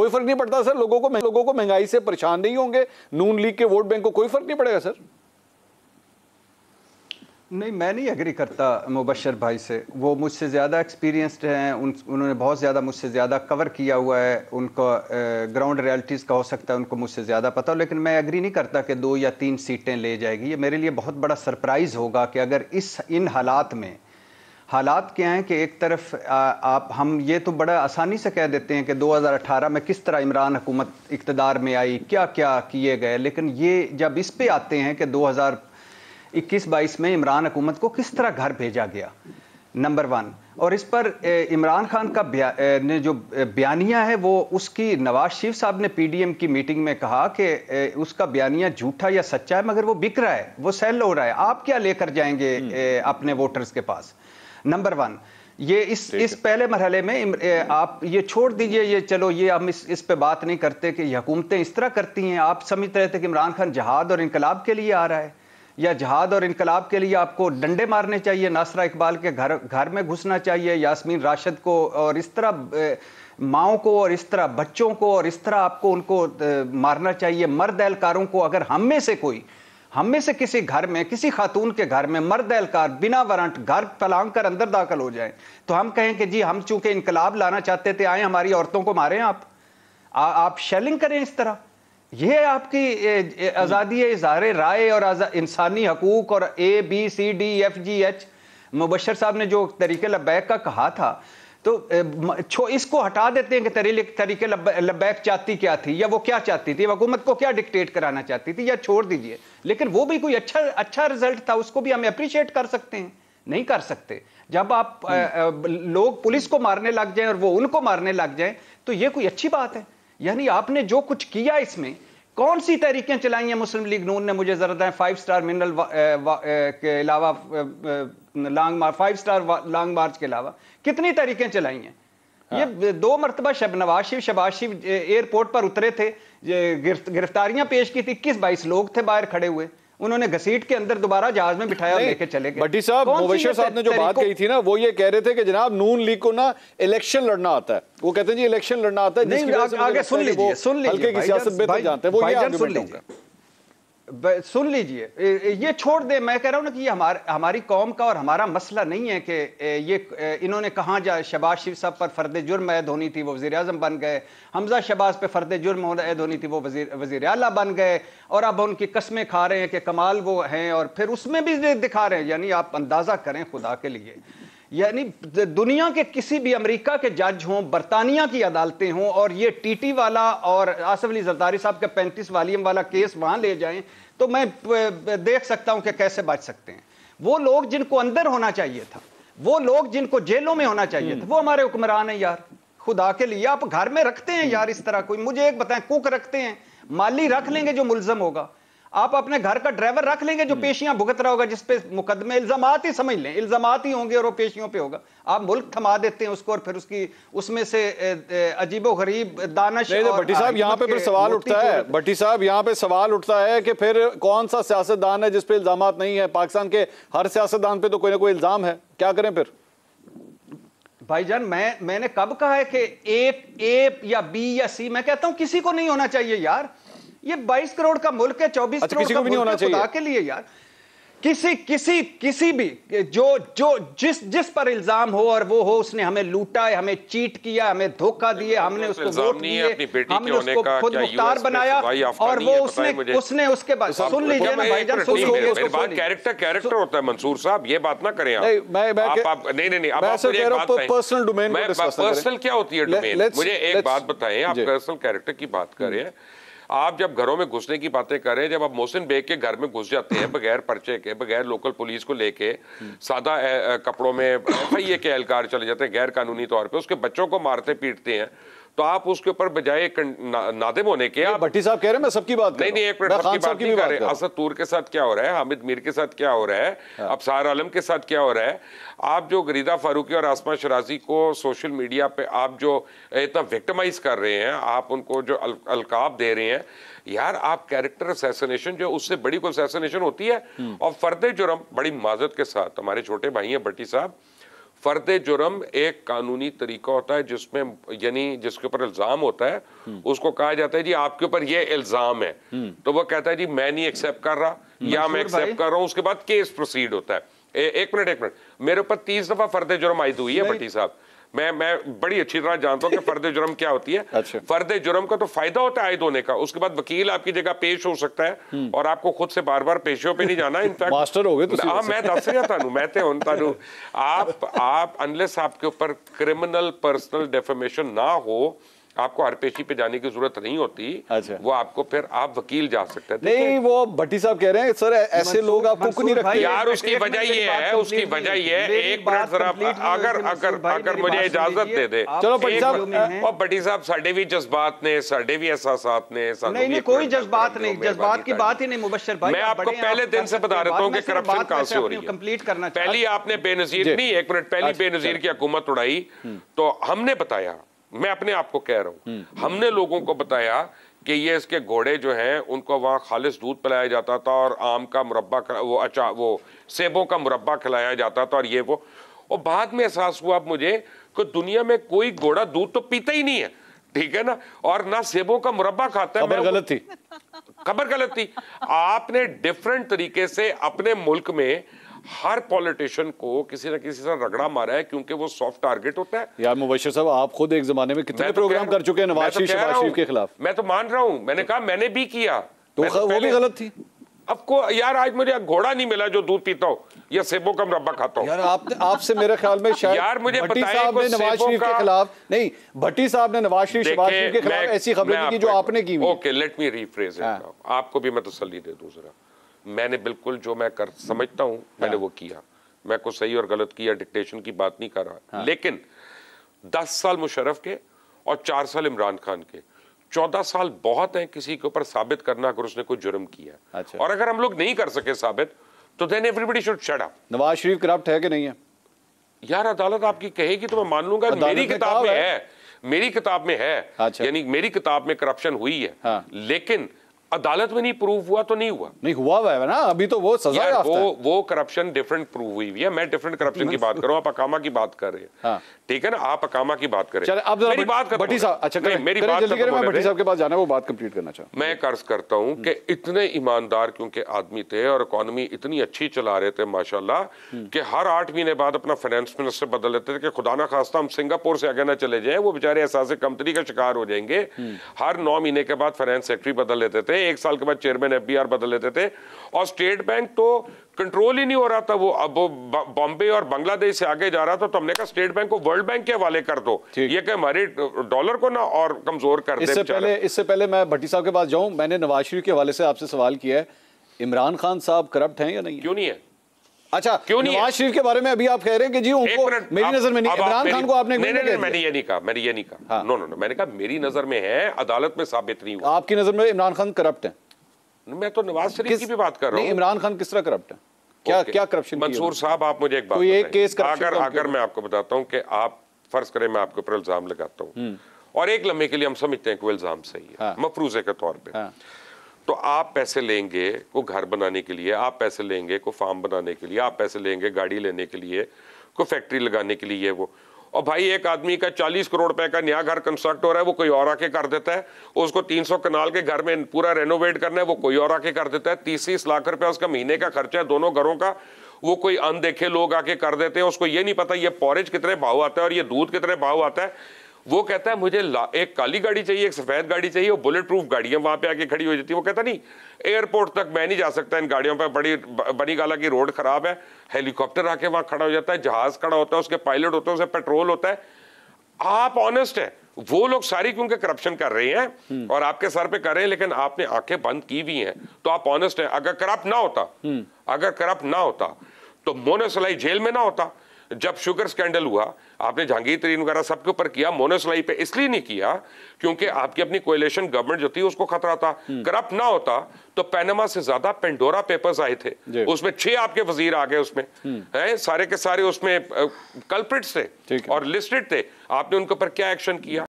कोई फर्क नहीं पड़ता सर लोगों को लोगों को महंगाई से परेशान नहीं होंगे नून लीग के वोट बैंक को कोई फर्क नहीं पड़ेगा सर नहीं मैं नहीं एग्री करता मुबशर भाई से वो मुझसे ज़्यादा एक्सपीरियंस्ड हैं उन उन्होंने बहुत ज़्यादा मुझसे ज़्यादा कवर किया हुआ है उनका ग्राउंड रियलिटीज़ का हो सकता है उनको मुझसे ज़्यादा पता हो लेकिन मैं एग्री नहीं करता कि दो या तीन सीटें ले जाएगी ये मेरे लिए बहुत बड़ा सरप्राइज़ होगा कि अगर इस इन हालात में हालात क्या हैं कि एक तरफ आ, आप हम ये तो बड़ा आसानी से कह देते हैं कि 2018 में किस तरह इमरान हुकूमत इकतदार में आई क्या क्या किए गए लेकिन ये जब इस पे आते हैं कि 2021 बाईस में इमरान हुकूमत को किस तरह घर भेजा गया नंबर वन और इस पर इमरान खान का ब्या, ने जो बयानिया है वो उसकी नवाज शरीफ साहब ने पी की मीटिंग में कहा कि उसका बयानिया झूठा या सच्चा है मगर वो बिक रहा है वो सेल हो रहा है आप क्या लेकर जाएंगे हम्म। अपने वोटर्स के पास नंबर वन ये इस इस पहले मरहले में आप ये छोड़ दीजिए ये चलो ये हम इस इस पे बात नहीं करते कि हुकूमतें इस तरह करती हैं आप समझ रहे थे कि इमरान खान जहाद और इनकलाब के लिए आ रहा है या जहाद और इनकलाब के लिए आपको डंडे मारने चाहिए नासरा इकबाल के घर घर में घुसना चाहिए यासमीन राशद को और इस तरह माओ को और इस तरह बच्चों को और इस तरह आपको उनको मारना चाहिए मर्द एहलकारों को अगर हम में से कोई हम में से किसी घर में किसी खातून के घर में मर्द एहलकार बिना वारंट घर पलांग कर अंदर दाखिल हो जाए तो हम कहें कि जी हम चूंकि इनकलाब लाना चाहते थे आए हमारी औरतों को मारें आप आ, आप शेलिंग करें इस तरह यह आपकी आज़ादी इजहार राय और इंसानी हकूक और A B C D F G H Mubashar साहब ने जो तरीके लबैक का कहा था तो इसको हटा देते हैं कि तरीके तरीके लबैक चाहती क्या थी या वो क्या चाहती थी हुकूमत को क्या डिक्टेट कराना चाहती थी या छोड़ दीजिए लेकिन वो भी कोई अच्छा अच्छा रिजल्ट था उसको भी हम अप्रिशिएट कर सकते हैं नहीं कर सकते जब आप आ, हम्म। आ, लोग पुलिस को मारने लग जाएं और वो उनको मारने लग जाएं तो ये कोई अच्छी बात है यानी आपने जो कुछ किया इसमें कौन सी तहरीकें चलाई हैं मुस्लिम लीग नून ने मुझे जरूरत है फाइव स्टार मिनरल के अलावा long march five star long march के अलावा कितनी तहरीकें चलाई हैं हाँ। ये दो मरतबा शब नवाज शिव शबाज शिव एयरपोर्ट पर उतरे थे गिरफ्तारियां पेश की थी किस बाईस लोग थे बाहर खड़े हुए उन्होंने घसीट के अंदर दोबारा जहाज में बिठाया लेके चले गए भट्टी साहब मुबशर साहब ने जो बात कही थी ना वो ये कह रहे थे कि जनाब नून लीग को ना इलेक्शन लड़ना आता है वो कहते हैं जी इलेक्शन लड़ना आता है आगे सुन लीजिए सुन लीजिए हल्के की सियासत जानते हैं वो ये आर्गुमेंट होगा सुन लीजिए ये छोड़ दे मैं कह रहा हूँ ना कि ये हमार, हमारी कौम का और हमारा मसला नहीं है कि ये इन्होंने कहाँ जाए शबाज शिव साहब पर फ़र्द जुर्म ऐद होनी थी वो वज़ी अजम बन गए हमजा शबाज पे फ़र्द जुर्म ऐद होनी थी वो वज़ी वज़ी अला बन गए और अब उनकी कस्में खा रहे हैं कि कमाल वो हैं और फिर उसमें भी दिखा रहे हैं यानी आप अंदाज़ा करें खुदा के लिए यानी दुनिया के किसी भी अमेरिका के जज हों बरतानिया की अदालतें हों और ये टीटी वाला और आसफ अली जरदारी साहब का पैंतीस वालीम वाला केस वहाँ ले जाएं तो मैं देख सकता हूँ कि कैसे बच सकते हैं वो लोग जिनको अंदर होना चाहिए था वो लोग जिनको जेलों में होना चाहिए था हम्म। वो हमारे हुक्मरान हैं यार खुदा के लिए आप घर में रखते हैं यार इस तरह कोई मुझे एक बताएं कुक रखते हैं माली रख लेंगे जो मुलजम होगा आप अपने घर का ड्राइवर रख लेंगे जो हम्म। पेशियां भुगत रहा होगा जिसपे मुकदमे इल्जाम ही समझ लें इल्जाम ही होंगे और वो पेशियों पे होगा आप मुल्क थमा देते हैं उसको और फिर उसकी उसमें से अजीबो गरीब दानश तो भट्टी साहब यहाँ पे फिर सवाल उठता है भट्टी साहब यहाँ पे सवाल उठता है कि फिर कौन सा सियासतदान है जिसपे इल्जाम नहीं है पाकिस्तान के हर सियासतदान पे तो कोई ना कोई इल्जाम है क्या करें फिर भाईजान मैं मैंने कब कहा है कि ए ए या बी या सी मैं कहता हूं किसी को नहीं होना चाहिए यार ये 22 करोड़ का मुल्क है 24 अच्छा, करोड़ का नहीं होना चाहिए। के लिए यार किसी किसी किसी भी जो जो जिस जिस पर इल्जाम हो और वो हो उसने हमें लूटा है हमें चीट किया हमें धोखा दिए हमने उसको वोट दिए हमने उसको खुद मुख्तार बनाया और वो उसने उसने उसके बाद तो सुन लीजिए ना भाई तो भाईजान सुन कैरेक्टर कैरेक्टर होता है मंसूर साहब ये बात ना करें आप नहीं नहीं नहीं पर्सनल डोमेन पर्सनल क्या होती है डोमेन मुझे एक बात बताए आप पर्सनल कैरेक्टर की बात करें हम्म। आप जब घरों में घुसने की बातें करें जब आप मोहसिन बेग के घर में घुस जाते हैं बगैर पर्चे के बगैर लोकल पुलिस को लेके सादा कपड़ों में एफ के एहलकार चले जाते हैं गैर कानूनी तौर पर उसके बच्चों को मारते पीटते हैं तो आप उसके ऊपर बजाय नादिम होने के आप भट्टी साहब कह रहे हैं सबकी बात नहीं नहीं एक मिनट की बात नहीं कर रहे असद तूर के साथ क्या हो रहा है हामिद मीर के साथ क्या हो रहा है हाँ। अब सार आलम के साथ क्या हो रहा है आप जो गरीदा फारूकी और आसमा शराजी को सोशल मीडिया पर आप जो इतना विक्टमाइज कर रहे हैं आप उनको जो अलकाब दे रहे हैं यार आप कैरेक्टर असैसिनेशन जो उससे बड़ी कोई असैसिनेशन होती है हम्म। और फर्द जुर्म बड़ी माजत के साथ हमारे छोटे भाई हैं भट्टी साहब फर्द जुर्म एक कानूनी तरीका होता है जिसमें यानी जिसके ऊपर इल्ज़ाम होता है हम्म। उसको कहा जाता है जी आपके ऊपर ये इल्ज़ाम है हम्म। तो वो कहता है जी मैं नहीं एक्सेप्ट कर रहा या मैं एक्सेप्ट कर रहा हूँ उसके बाद केस प्रोसीड होता है ए, एक मिनट एक मिनट मेरे ऊपर तीस दफ़ा फर्द जुर्म आई हुई है भट्टी साहब मैं मैं बड़ी अच्छी तरह जानता हूँ कि फर्द जुर्म क्या होती है अच्छा। फर्द जुर्म का तो फायदा होता है आयद होने का उसके बाद वकील आपकी जगह पेश हो सकता है हम्म। और आपको खुद से बार बार पेशियों पे नहीं जाना इनफैक्ट मास्टर हो गए तो हाँ मैं दस गया था मैं तो हूँ थानू आप आप अनलेस आपके ऊपर क्रिमिनल पर्सनल डेफेमेशन ना हो आपको आरपीसी पे जाने की जरूरत नहीं होती अच्छा। वो आपको फिर आप वकील जा सकते हैं नहीं वो भट्टी साहब कह रहे हैं सर ऐसे लोग आपको कुछ नहीं रखते यार उसकी वजह तो ये है उसकी वजह ये है एक मिनट तो जरा अगर अगर अगर मुझे तो इजाजत दे दे चलो भट्टी साहब और भट्टी साहब साढ़े भी जज्बात ने साढ़े भी एहसास ने कोई जज्बात नहीं जज्बात की बात ही नहीं मुबशर भाई मैं आपको पहले दिन से बता देता हूँ की करप्शन कहाँ से हो रही है कंप्लीट करना पहली आपने बेनजीर नहीं एक मिनट पहली अच्छा। बेनजीर की हुकूमत उड़ाई हम्म। तो हमने बताया मैं अपने आप को कह रहा हूँ हम्म, हम्म। हमने लोगों को बताया कि ये इसके घोड़े जो हैं उनको वहाँ खालिश दूध पिलाया जाता था और आम का मुरबा वो अचा वो सेबों का मुरबा खिलाया जाता था और ये वो और बाद में एहसास हुआ अब मुझे कि दुनिया में कोई घोड़ा दूध तो पीता ही नहीं है ठीक है ना और ना सेबों का मुरबा खाता है गलत थी खबर गलत थी आपने डिफरेंट तरीके से अपने मुल्क में हर पॉलिटिशियन को किसी ना किसी से रगड़ा मारा है क्योंकि वो सॉफ्ट टारगेट होता है यार मुबशर साहब आप खुद एक जमाने में कितने तो प्रोग्राम कर चुके हैं नवाज तो शरीफ शरीफ के खिलाफ मैं तो मान रहा हूँ मैंने कहा मैंने भी किया तो, वो भी गलत थी आपको यार आज मुझे घोड़ा नहीं मिला जो दूध पीता हो या सेबों का मुरबा खाता हो यार आपने आपसे मेरे ख्याल में शायद यार मुझे भट्टी साहब ने नवाज शरीफ के खिलाफ नहीं भट्टी साहब ने नवाज शरीफ शहबाज शरीफ के खिलाफ ऐसी खबरें की जो आपने की ओके लेट मी रिफ्रेज आपको भी मैं तसली दे दूसरा मैंने बिल्कुल जो मैं कर समझता हूँ मैंने हाँ। वो किया मैं कुछ सही और गलत किया डिक्टेशन की बात नहीं कर रहा हाँ। लेकिन दस साल मुशरफ के और चार साल इमरान खान के चौदह साल बहुत हैं किसी के ऊपर साबित करना अगर उसने कोई जुर्म किया अच्छा। और अगर हम लोग नहीं कर सके साबित तो then everybody should shut up Nawaz Sharif corrupt है कि नहीं है यार अदालत आपकी कहेगी तो मैं मान लूंगा मेरी किताब में है मेरी किताब में है अच्छा। यानी मेरी किताब में करप्शन हुई है हाँ। लेकिन अदालत में नहीं प्रूव हुआ तो नहीं हुआ नहीं हुआ हुआ है ना अभी तो वो सजा यार वो है। वो करप्शन डिफरेंट प्रूव हुई हुई है मैं डिफरेंट करप्शन की बात कर रहा हूँ आप अकामा की बात कर रहे हैं हाँ। ठीक है ना आप अकामा की बात करें अब मेरी बात भट्टी साहब अच्छा मेरी बात मैं भट्टी साहब के पास जाना है वो बात कंप्लीट करना चाहूँ मैं कर्ज करता हूँ कि हम्म। इतने ईमानदार क्योंकि आदमी थे और इकोनॉमी इतनी अच्छी चला रहे थे माशाल्लाह हम्म। कि हर आठ महीने बाद अपना फाइनेंस मिनिस्टर बदल लेते थे कि खुदा ना खास्ता हम सिंगापुर से आगे ना चले जाए वो बेचारे एहसास कंपनी का शिकार हो जाएंगे हम्म। हर नौ महीने के बाद फाइनेंस सेक्रेटरी बदल लेते थे थे एक साल के बाद चेयरमैन एफ बदल लेते थे और स्टेट बैंक तो कंट्रोल ही नहीं हो रहा था वो अब बॉम्बे और बांग्लादेश से आगे जा रहा था तो हमने कहा स्टेट बैंक को वर्ल्ड बैंक के हवाले कर दो ये कि हमारे डॉलर को ना और कमजोर कर इससे पहले इससे पहले मैं भट्टी साहब के पास जाऊं मैंने नवाज शरीफ के हवाले से आपसे सवाल किया है इमरान खान साहब करप्ट हैं या नहीं क्यों नहीं है अच्छा क्यों नहीं नवाज शरीफ के बारे में अभी आप कह रहे हैं कि जी उनको मेरी नजर में नहीं इमरान खान को आपने नहीं, नहीं, मैंने ये नहीं कहा मैंने ये नहीं कहा नो नो नो मैंने कहा मेरी नजर में है अदालत में साबित नहीं हुआ आपकी नजर में इमरान खान करप्ट है मैं तो नवाज शरीफ की भी बात कर रहा हूँ इमरान खान किस तरह करप्ट है क्या क्या करप्शन मंसूर साहब आप मुझे एक बात तो एक केस अगर अगर मैं आपको बताता हूँ कि आप फर्ज करें मैं आपके ऊपर इल्जाम लगाता हूँ हम्म। और एक लम्हे के लिए हम समझते हैं कि इल्जाम सही है हाँ। मफरूजे के तौर पर तो आप पैसे लेंगे को घर बनाने के लिए आप पैसे लेंगे को फार्म बनाने के लिए आप पैसे लेंगे गाड़ी लेने के लिए को फैक्ट्री लगाने के लिए वो और भाई एक आदमी का 40 करोड़ रुपए का नया घर कंस्ट्रक्ट हो रहा है वो कोई और आके कर देता है उसको 300 कनाल के घर में पूरा रेनोवेट करना है वो कोई और आके कर देता है तीस तीस लाख रुपया उसका महीने का खर्चा है दोनों घरों का वो कोई अनदेखे लोग आके कर देते हैं उसको ये नहीं पता ये पॉरेज कितने भाव आता है और ये दूध कितने भाव आता है वो कहता है मुझे एक काली गाड़ी चाहिए एक सफ़ेद गाड़ी चाहिए और बुलेट प्रूफ गाड़ियाँ वहाँ पे आके खड़ी हो जाती है वो कहता नहीं एयरपोर्ट तक मैं नहीं जा सकता इन गाड़ियों पर बड़ी बनी गाला की रोड ख़राब है हेलीकॉप्टर आके वहाँ खड़ा हो जाता है जहाज़ खड़ा होता है उसके पायलट होते हैं उसे पेट्रोल होता है आप ऑनेस्ट है वो लोग सारी क्योंकि करप्शन कर रहे हैं हम्म। और आपके सर पे कर रहे हैं लेकिन आपने आंखें बंद की हुई हैं तो आप ऑनेस्ट हैं अगर करप्ट ना होता हम्म। अगर करप्ट ना होता तो मोनोसलाई जेल में ना होता जब शुगर स्कैंडल हुआ आपने जहांगीर तरीन वगैरह सबके ऊपर किया मोनोसलाई पे इसलिए नहीं किया क्योंकि आपकी अपनी कोयलेशन गवर्नमेंट जो थी उसको खतरा था हम्म। करप्ट ना होता तो पैनमा से ज्यादा पेंडोरा पेपर्स आए थे उसमें छह आपके वजीर आ गए उसमें हम्म। सारे के सारे उसमें कल्प्रिट्स थे और लिस्टेड थे आपने उनके ऊपर क्या एक्शन किया